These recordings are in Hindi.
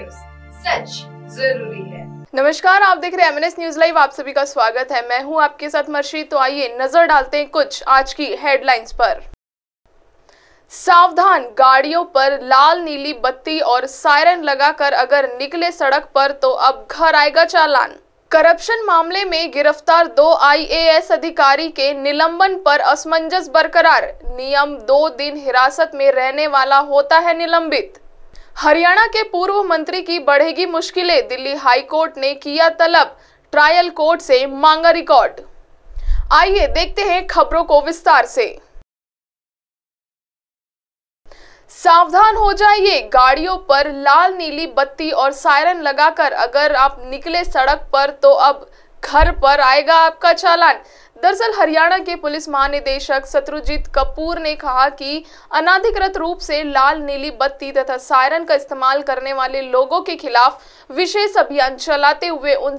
न्यूज सच जरूरी है नमस्कार आप देख रहे हैं एमएनएस न्यूज लाइव आप सभी का स्वागत है मैं हूं आपके साथ मर्शी तो आइए नजर डालते हैं कुछ आज की हेडलाइंस पर सावधान गाड़ियों पर लाल नीली बत्ती और सायरन लगाकर अगर निकले सड़क पर तो अब घर आएगा चालान करप्शन मामले में गिरफ्तार दो आईएएस अधिकारी के निलंबन पर असमंजस बरकरार नियम दो दिन हिरासत में रहने वाला होता है निलंबित हरियाणा के पूर्व मंत्री की बढ़ेगी मुश्किलें दिल्ली हाई कोर्ट ने किया तलब ट्रायल कोर्ट से मांगा रिकॉर्ड आइए देखते हैं खबरों को विस्तार से सावधान हो जाइए गाड़ियों पर लाल नीली बत्ती और सायरन लगाकर अगर आप निकले सड़क पर तो अब घर पर आएगा आपका चालान दरअसल हरियाणा के पुलिस महानिदेशक शत्रुजीत कपूर ने कहा कि अनाधिकृत रूप से लाल नीली बत्ती तथा सायरन का इस्तेमाल करने वाले लोगों के खिलाफ विशेष अभियान चलाते हुए उन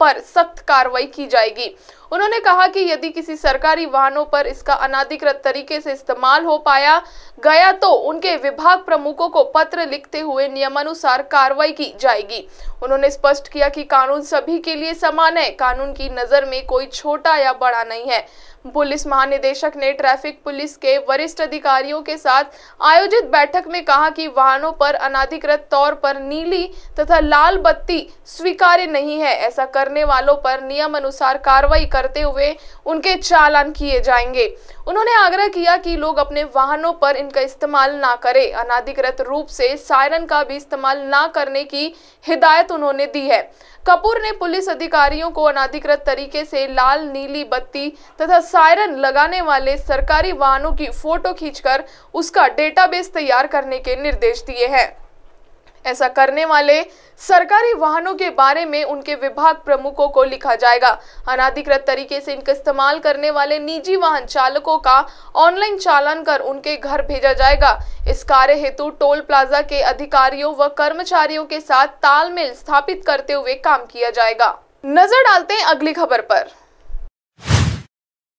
पर सख्त कार्रवाई की जाएगी उन्होंने कहा कि यदि किसी सरकारी वाहनों पर इसका अनाधिकृत तरीके से इस्तेमाल हो पाया गया तो उनके विभाग प्रमुखों को पत्र लिखते हुए नियमानुसार कार्रवाई की जाएगी उन्होंने स्पष्ट किया कि कानून सभी के लिए समान है कानून की नज़र में कोई छोटा या बड़ा नहीं है पुलिस महानिदेशक ने ट्रैफिक पुलिस के वरिष्ठ अधिकारियों के साथ आयोजित बैठक में कहा कि वाहनों पर अनाधिकृत तौर पर नीली तथा लाल बत्ती स्वीकार्य नहीं है ऐसा करने वालों पर नियम अनुसार कार्रवाई कर करते हुए उनके चालान किए जाएंगे उन्होंने आग्रह किया कि लोग अपने वाहनों पर इनका इस्तेमाल ना करें अनाधिकृत रूप से सायरन का भी इस्तेमाल ना करने की हिदायत उन्होंने दी है कपूर ने पुलिस अधिकारियों को अनाधिकृत तरीके से लाल नीली बत्ती तथा सायरन लगाने वाले सरकारी वाहनों की फोटो खींचकर उसका डेटाबेस तैयार करने के निर्देश दिए हैं ऐसा करने वाले सरकारी वाहनों के बारे में उनके विभाग प्रमुखों को लिखा जाएगा अनाधिकृत तरीके से इनका इस्तेमाल करने वाले निजी वाहन चालकों का ऑनलाइन चालान कर उनके घर भेजा जाएगा इस कार्य हेतु टोल प्लाजा के अधिकारियों व कर्मचारियों के साथ तालमेल स्थापित करते हुए काम किया जाएगा नजर डालते हैं अगली खबर पर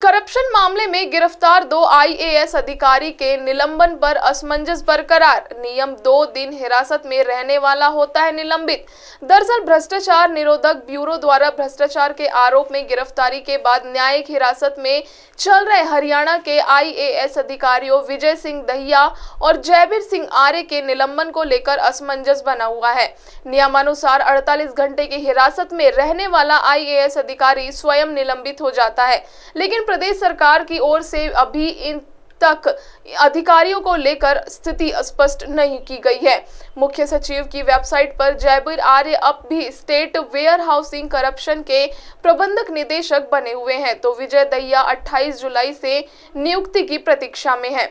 करप्शन मामले में गिरफ्तार दो आईएएस अधिकारी के निलंबन पर असमंजस बरकरार नियम दो दिन हिरासत में रहने वाला होता है निलंबित दरअसल भ्रष्टाचार निरोधक ब्यूरो द्वारा भ्रष्टाचार के आरोप में गिरफ्तारी के बाद न्यायिक हिरासत में चल रहे हरियाणा के आईएएस अधिकारियों विजय सिंह दहिया और जयवीर सिंह आर्य के निलंबन को लेकर असमंजस बना हुआ है नियमानुसार अड़तालीस घंटे की हिरासत में रहने वाला आई अधिकारी स्वयं निलंबित हो जाता है लेकिन प्रदेश सरकार की ओर से अभी इन तक अधिकारियों को लेकर स्थिति स्पष्ट नहीं की गई है मुख्य सचिव की वेबसाइट पर जयपुर आर्य अब भी स्टेट वेयर हाउसिंग करप्शन के प्रबंधक निदेशक बने हुए हैं तो विजय दहिया 28 जुलाई से नियुक्ति की प्रतीक्षा में है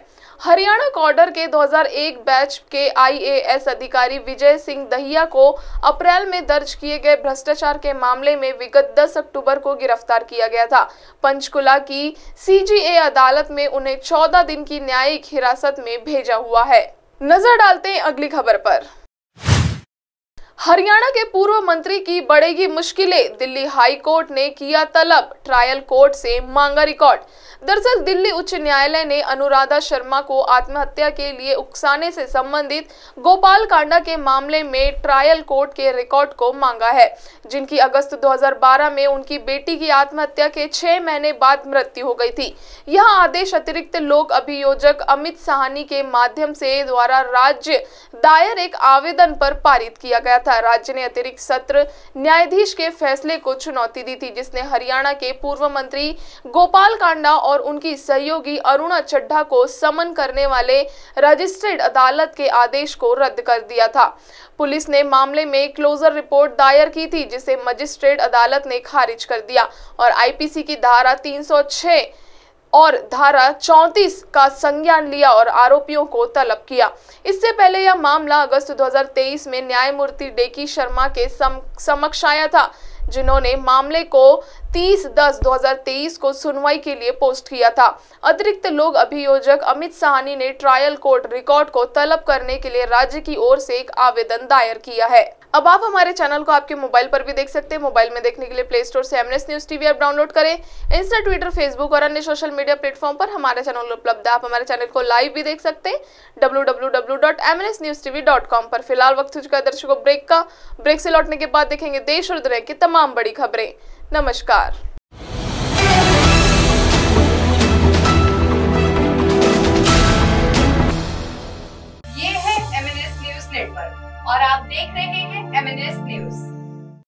हरियाणा कॉर्डर के 2001 बैच के आईएएस अधिकारी विजय सिंह दहिया को अप्रैल में दर्ज किए गए भ्रष्टाचार के मामले में विगत 10 अक्टूबर को गिरफ्तार किया गया था पंचकुला की सीजीए अदालत में उन्हें 14 दिन की न्यायिक हिरासत में भेजा हुआ है नजर डालते हैं अगली खबर पर हरियाणा के पूर्व मंत्री की बढ़ेगी मुश्किलें दिल्ली हाई कोर्ट ने किया तलब ट्रायल कोर्ट से मांगा रिकॉर्ड दरअसल दिल्ली उच्च न्यायालय ने अनुराधा शर्मा को आत्महत्या के लिए उकसाने से संबंधित गोपाल कांडा के मामले में ट्रायल कोर्ट के रिकॉर्ड को मांगा है जिनकी अगस्त 2012 में उनकी बेटी की आत्महत्या के छह महीने बाद मृत्यु हो गई थी यह आदेश अतिरिक्त लोक अभियोजक अमित साहनी के माध्यम से द्वारा राज्य दायर एक आवेदन पर पारित किया गया था था राज्य ने अतिरिक्त सत्र न्यायाधीश के फैसले को चुनौती दी थी जिसने हरियाणा के पूर्व मंत्री गोपाल कांडा और उनकी सहयोगी अरुणा चड्ढा को समन करने वाले रजिस्ट्रेड अदालत के आदेश को रद्द कर दिया था पुलिस ने मामले में क्लोजर रिपोर्ट दायर की थी जिसे मजिस्ट्रेट अदालत ने खारिज कर दिया और आईपीसी की धारा तीन और धारा 34 का संज्ञान लिया और आरोपियों को तलब किया इससे पहले यह मामला अगस्त 2023 में न्यायमूर्ति डेकी शर्मा के सम, समक्ष आया था जिन्होंने मामले को 30 दस 2023 को सुनवाई के लिए पोस्ट किया था अतिरिक्त लोग अभियोजक अमित सहानी ने ट्रायल कोर्ट रिकॉर्ड को तलब करने के लिए राज्य की ओर से एक आवेदन दायर किया है अब आप हमारे चैनल को आपके मोबाइल पर भी देख सकते हैं मोबाइल में देखने के लिए प्ले स्टोर से MS news TV app download करें इंस्टा ट्विटर फेसबुक और अन्य सोशल मीडिया प्लेटफॉर्म पर हमारा चैनल उपलब्ध है आप हमारे चैनल को लाइव भी देख सकते हैं डब्ल्यू पर फिलहाल वक्त हो चुका है दर्शकों ब्रेक का ब्रेक से लौटने के बाद देखेंगे देश और दुनिया की तमाम बड़ी खबरें नमस्कार